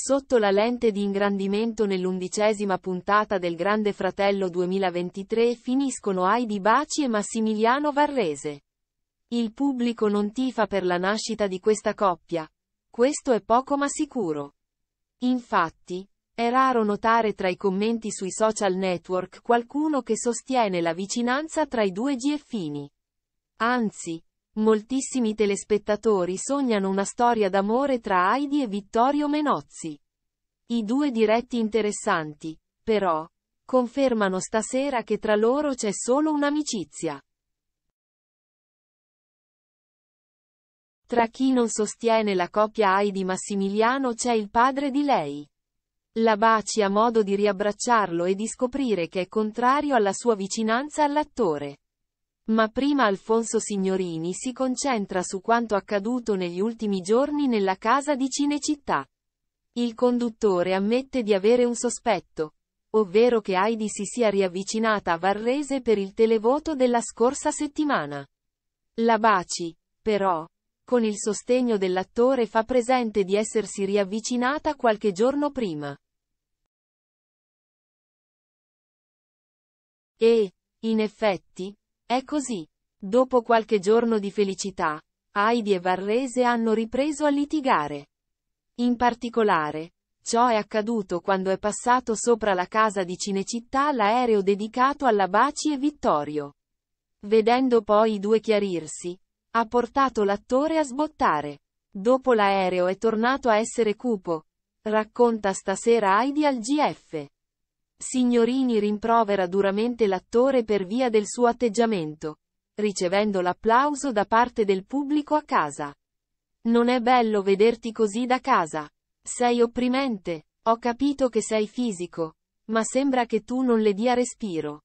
Sotto la lente di ingrandimento nell'undicesima puntata del Grande Fratello 2023 finiscono Heidi Baci e Massimiliano Varrese. Il pubblico non tifa per la nascita di questa coppia. Questo è poco ma sicuro. Infatti, è raro notare tra i commenti sui social network qualcuno che sostiene la vicinanza tra i due GFini. Anzi, Moltissimi telespettatori sognano una storia d'amore tra Heidi e Vittorio Menozzi. I due diretti interessanti, però, confermano stasera che tra loro c'è solo un'amicizia. Tra chi non sostiene la coppia Heidi Massimiliano c'è il padre di lei. La baci a modo di riabbracciarlo e di scoprire che è contrario alla sua vicinanza all'attore. Ma prima Alfonso Signorini si concentra su quanto accaduto negli ultimi giorni nella casa di Cinecittà. Il conduttore ammette di avere un sospetto, ovvero che Heidi si sia riavvicinata a Varrese per il televoto della scorsa settimana. La Baci, però, con il sostegno dell'attore fa presente di essersi riavvicinata qualche giorno prima. E, in effetti, è così. Dopo qualche giorno di felicità, Heidi e Varrese hanno ripreso a litigare. In particolare, ciò è accaduto quando è passato sopra la casa di Cinecittà l'aereo dedicato alla Baci e Vittorio. Vedendo poi i due chiarirsi, ha portato l'attore a sbottare. Dopo l'aereo è tornato a essere cupo. Racconta stasera Heidi al GF. Signorini rimprovera duramente l'attore per via del suo atteggiamento, ricevendo l'applauso da parte del pubblico a casa. Non è bello vederti così da casa. Sei opprimente. Ho capito che sei fisico. Ma sembra che tu non le dia respiro.